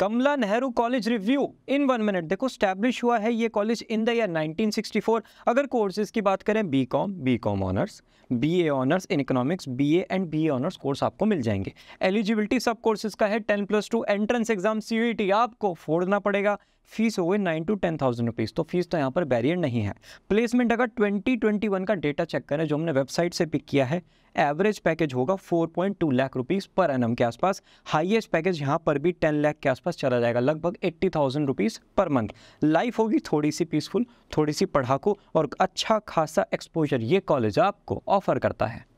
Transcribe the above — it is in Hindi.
Kamala Nehru college review in one minute देखो स्टैब्लिश हुआ है ये कॉलेज इन द ईयर 1964 अगर कोर्सेज की बात करें B com B com honours B A honours in economics B A and B A honours course आपको मिल जाएंगे एलिजिबिलिटी सब कोर्सेज का है ten plus two entrance exam सी आपको फोड़ना पड़ेगा फीस हो गई nine to ten thousand rupees तो फीस तो यहाँ पर बैरियर नहीं है प्लेसमेंट अगर ट्वेंटी ट्वेंटी वन का डेटा चेक करें जो हमने वेबसाइट से पिक किया है एवरेज पैकेज होगा four point two lakh rupees per annum के आसपास हाईएस्ट पैकेज यहाँ पर भी टेन लाख के आसपास चला जाएगा लगभग eighty thousand rupees per month life होगी थोड़ी सी पीसफुल थोड़ी सी पढ़ाकू और अच्छा खासा एक्सपोजर ये कॉलेज आपको ऑफर करता है